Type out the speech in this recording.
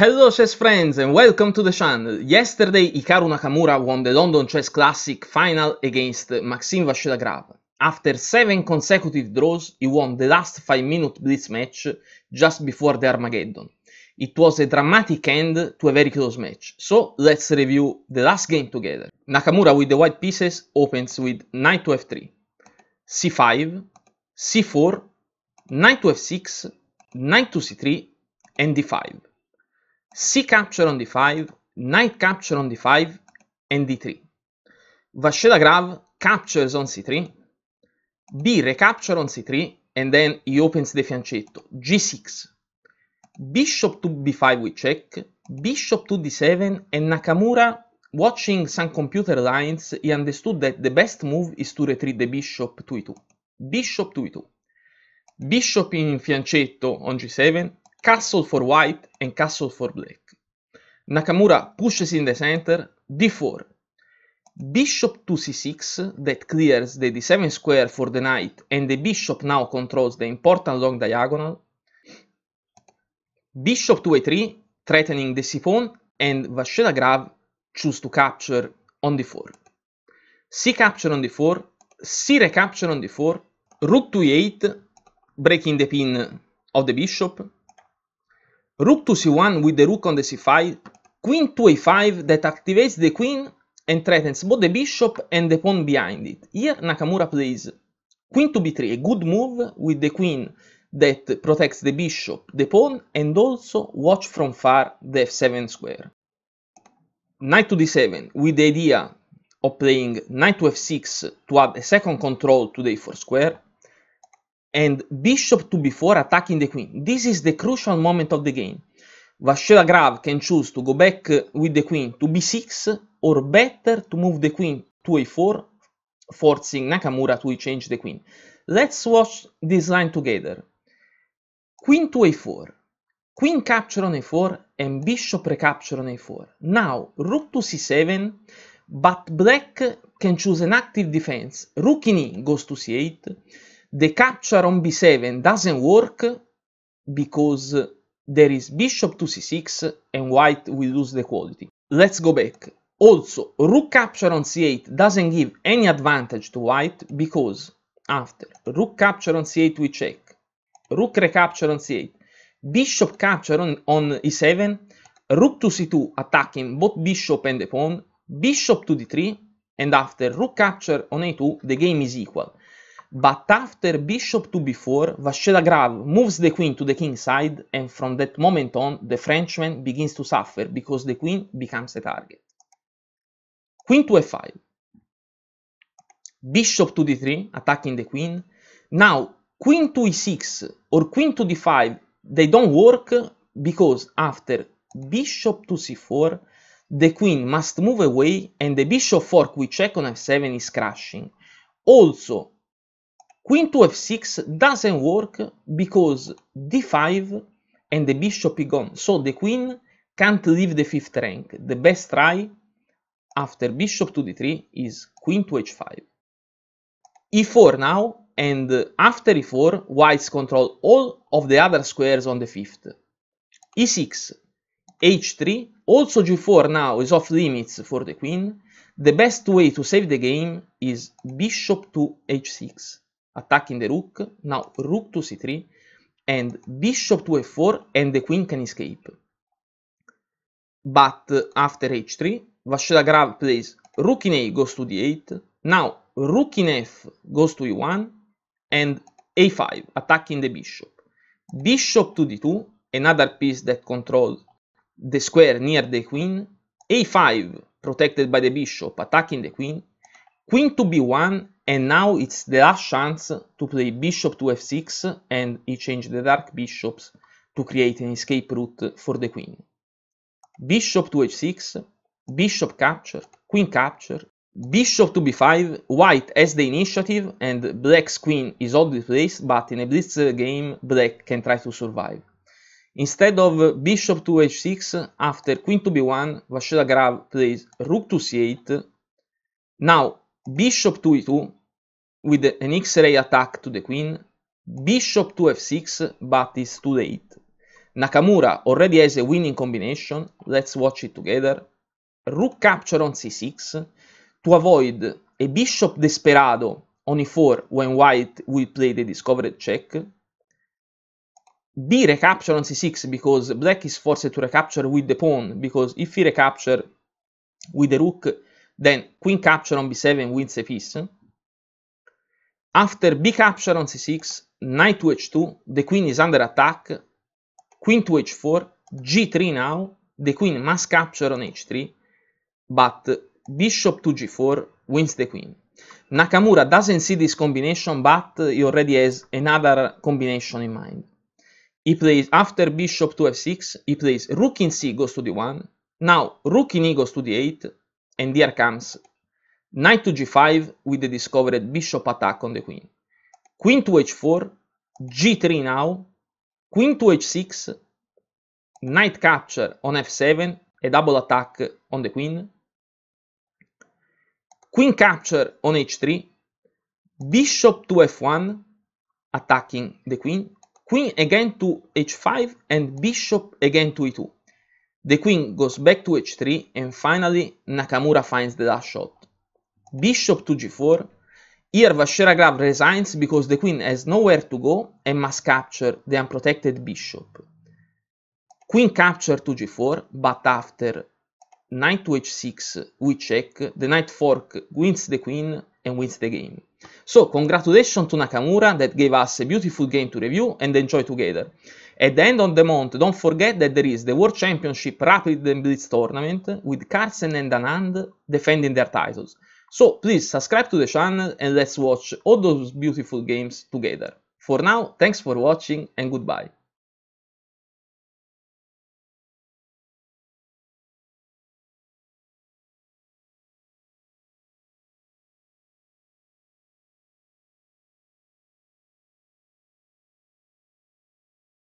Hello chess friends and welcome to the channel. Yesterday Hikaru Nakamura won the London Chess Classic final against Maxim Vashilagrappa. After 7 consecutive draws, he won the last 5-minute blitz match just before the Armageddon. It was a dramatic end to a very close match, so let's review the last game together. Nakamura with the white pieces opens with knight to f3, c5, c4, knight to f6, knight to c3 and d5. c capture on d5, knight capture on d5 and d3. Vasheda Grav captures on c3, b recapture on c3 and then he opens the fiancetto, g6. Bishop to b5 we check, bishop to d7 and Nakamura watching some computer lines he understood that the best move is to retreat the bishop to e2. Bishop to e2. Bishop in fiancetto on g7, castle for white and castle for black. Nakamura pushes in the center, d4. Bishop to c6 that clears the d7 square for the knight and the bishop now controls the important long diagonal. Bishop to a3 threatening the c pawn and Vasheda Grav choose to capture on d4. c capture on d4, c recapture on d4, rook to e8 breaking the pin of the bishop, Rook to c1 with the rook on the c5, queen to a5 that activates the queen and threatens both the bishop and the pawn behind it. Here Nakamura plays queen to b3, a good move with the queen that protects the bishop, the pawn, and also watch from far the f7 square. Knight to d7, with the idea of playing knight to f6 to add a second control to the a4 square and bishop to b4 attacking the queen. This is the crucial moment of the game. Vashela Grav can choose to go back with the queen to b6 or better to move the queen to a4 forcing Nakamura to change the queen. Let's watch this line together. Queen to a4, queen capture on a4 and bishop recapture on a4. Now rook to c7 but black can choose an active defense. Rook in e goes to c8 the capture on b7 doesn't work because there is bishop to c6 and white will lose the quality. Let's go back. Also, rook capture on c8 doesn't give any advantage to white because after rook capture on c8 we check, rook recapture on c8, bishop capture on, on e7, rook to c2 attacking both bishop and the pawn, bishop to d3, and after rook capture on a2 the game is equal. But after bishop to b4, Vachelagrave moves the queen to the king side, and from that moment on, the Frenchman begins to suffer because the queen becomes a target. Queen to f5, bishop to d3, attacking the queen. Now, queen to e6 or queen to d5, they don't work because after bishop to c4, the queen must move away and the bishop fork with check on f7 is crashing. Also, Queen to f6 doesn't work because d5 and the bishop is gone, so the queen can't leave the fifth rank. The best try after bishop to d3 is queen to h5. e4 now, and after e4, whites control all of the other squares on the fifth. e6, h3, also g4 now is off limits for the queen. The best way to save the game is bishop to h6 attacking the rook. Now rook to c3 and bishop to f4 and the queen can escape. But after h3, Vashela Grav plays rook in a goes to d8. Now rook in f goes to e1 and a5 attacking the bishop. Bishop to d2, another piece that controls the square near the queen. a5 protected by the bishop attacking the queen. Queen to b1 and now it's the last chance to play bishop to f6 and he changed the dark bishops to create an escape route for the queen. Bishop to h6, bishop capture, queen capture, bishop to b5, white has the initiative and black's queen is oddly placed but in a blitz game black can try to survive. Instead of bishop to h6, after queen to b1, Vashela Grav plays rook to c8. Now bishop to e2 with an X-ray attack to the queen, bishop to f6, but is too late. Nakamura already has a winning combination, let's watch it together. Rook capture on c6 to avoid a bishop desperado on e4 when white will play the discovered check. B recapture on c6 because black is forced to recapture with the pawn, because if he recapture with the rook, then queen capture on b7 wins a piece. After B capture on c6, knight to h2, the queen is under attack, queen to h4, g3 now, the queen must capture on h3, but bishop to g4 wins the queen. Nakamura doesn't see this combination, but he already has another combination in mind. He plays after bishop to f6, he plays rook in c goes to d1, now rook in e goes to d8, and here comes Knight to g5 with the discovered bishop attack on the queen. Queen to h4, g3 now, queen to h6, knight capture on f7, a double attack on the queen, queen capture on h3, bishop to f1, attacking the queen, queen again to h5, and bishop again to e2. The queen goes back to h3, and finally Nakamura finds the last shot bishop to g4. Here Vasheragrav resigns because the queen has nowhere to go and must capture the unprotected bishop. Queen capture to g4, but after knight to h6 we check, the knight fork wins the queen and wins the game. So congratulations to Nakamura that gave us a beautiful game to review and enjoy together. At the end of the month, don't forget that there is the World Championship Rapid and Blitz tournament with Carlsen and Anand defending their titles. So please subscribe to the channel and let's watch all those beautiful games together. For now, thanks for watching and goodbye.